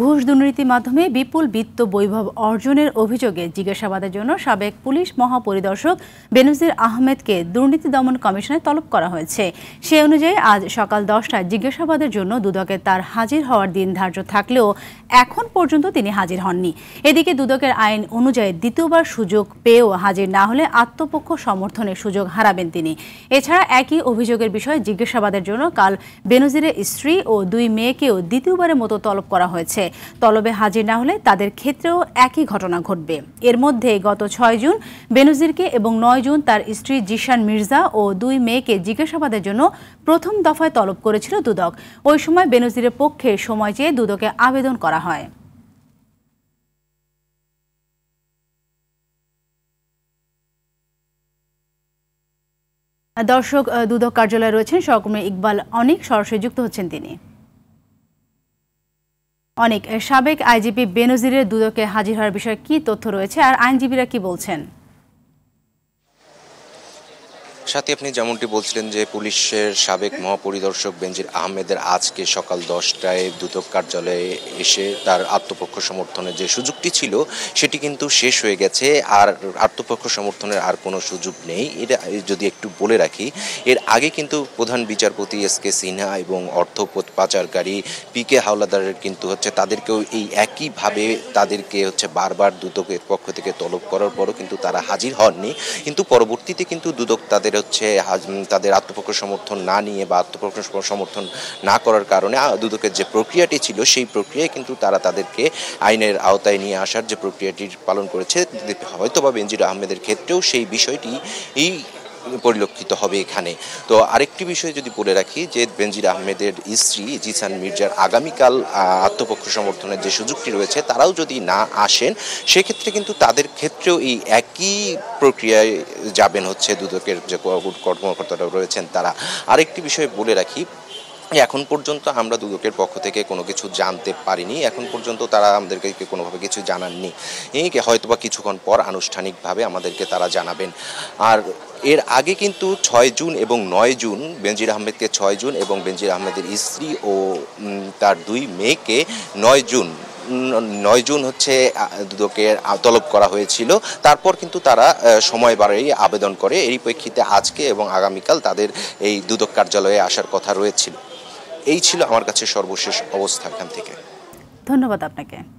ঘুষ দুর্নীতির মাধ্যমে বিপুল বিত্ত বৈভব অর্জনের অভিযোগে জিজ্ঞাসাবাদের জন্য সাবেক পুলিশ মহাপরিদর্শক বেনজির আহমেদকে দুর্নীতি দমন কমিশনে তলব করা হয়েছে সে অনুযায়ী আজ সকাল দশটায় জিজ্ঞাসাবাদের জন্য দুদকে তার হাজির হওয়ার দিন ধার্য থাকলেও এখন পর্যন্ত তিনি হাজির হননি এদিকে দুদকের আইন অনুযায়ী দ্বিতীয়বার সুযোগ পেয়েও হাজির না হলে আত্মপক্ষ সমর্থনের সুযোগ হারাবেন তিনি এছাড়া একই অভিযোগের বিষয়ে জিজ্ঞাসাবাদের জন্য কাল বেনজিরের স্ত্রী ও দুই মেয়েকেও দ্বিতীয়বারের মতো তলব করা হয়েছে হয়েছে তলবে হাজির না হলে তাদের ক্ষেত্রেও একই ঘটনা ঘটবে এর মধ্যে গত ছয় জুন বেনজিরকে এবং নয় জুন তার স্ত্রী জিশান মির্জা ও দুই মেয়েকে জিজ্ঞাসাবাদের জন্য প্রথম দফায় তলব করেছিল দুদক ওই সময় বেনজিরের পক্ষে সময় চেয়ে দুদকে আবেদন করা হয় দর্শক দুদক কার্যালয়ে রয়েছেন সহকর্মী ইকবাল অনেক সরাসরি যুক্ত হচ্ছেন তিনি অনেক সাবেক আইজিপি বেনজিরের দুদকে হাজির হওয়ার বিষয়ে কি তথ্য রয়েছে আর আইনজীবীরা কি বলছেন সাথে আপনি যেমনটি বলছিলেন যে পুলিশের সাবেক মহাপরিদর্শক বেনজির আহমেদের আজকে সকাল দশটায় দুদক কার্যালয়ে এসে তার আত্মপক্ষ সমর্থনের যে সুযোগটি ছিল সেটি কিন্তু শেষ হয়ে গেছে আর আত্মপক্ষ সমর্থনের আর কোনো সুযোগ নেই এটা যদি একটু বলে রাখি এর আগে কিন্তু প্রধান বিচারপতি এস কে সিনহা এবং অর্থ পাচারকারী পি কে হাওলাদারের কিন্তু হচ্ছে তাদেরকেও এই একইভাবে তাদেরকে হচ্ছে বারবার দুদকের পক্ষ থেকে তলব করার পরও কিন্তু তারা হাজির হননি কিন্তু পরবর্তীতে কিন্তু দুদক তাদের হচ্ছে তাদের আত্মপক্ষ সমর্থন না নিয়ে বা আত্মপক্ষ সমর্থন না করার কারণে দুদকের যে প্রক্রিয়াটি ছিল সেই প্রক্রিয়ায় কিন্তু তারা তাদেরকে আইনের আওতায় নিয়ে আসার যে প্রক্রিয়াটি পালন করেছে হয়তোবা বেনজির আহমেদের ক্ষেত্রেও সেই বিষয়টি এই পরিলক্ষিত হবে এখানে তো আরেকটি বিষয় যদি বলে রাখি যে বেনজির আহমেদের স্ত্রী জিসান মির্জার আগামীকাল আত্মপক্ষ সমর্থনের যে সুযোগটি রয়েছে তারাও যদি না আসেন সেক্ষেত্রে কিন্তু তাদের ক্ষেত্রেও এই একই প্রক্রিয়ায় যাবেন হচ্ছে দুদকের যে কর্মকর্তারা রয়েছেন তারা আরেকটি বিষয় বলে রাখি এখন পর্যন্ত আমরা দুদকের পক্ষ থেকে কোনো কিছু জানতে পারিনি এখন পর্যন্ত তারা আমাদেরকে কোনোভাবে কিছু জানাননি হয়তো বা কিছুক্ষণ পর আনুষ্ঠানিকভাবে আমাদেরকে তারা জানাবেন আর এর আগে কিন্তু ছয় জুন এবং নয় জুন বেনজির আহমেদকে ছয় জুন এবং বেনজির আহমেদের স্ত্রী ও তার দুই মেয়েকে নয় জুন নয় জুন হচ্ছে দুদকের তলব করা হয়েছিল তারপর কিন্তু তারা সময় বাড়িয়ে আবেদন করে এরই প্রেক্ষিতে আজকে এবং আগামীকাল তাদের এই দুদক কার্যালয়ে আসার কথা রয়েছিল এই ছিল আমার কাছে সর্বশেষ অবস্থা এখান থেকে ধন্যবাদ আপনাকে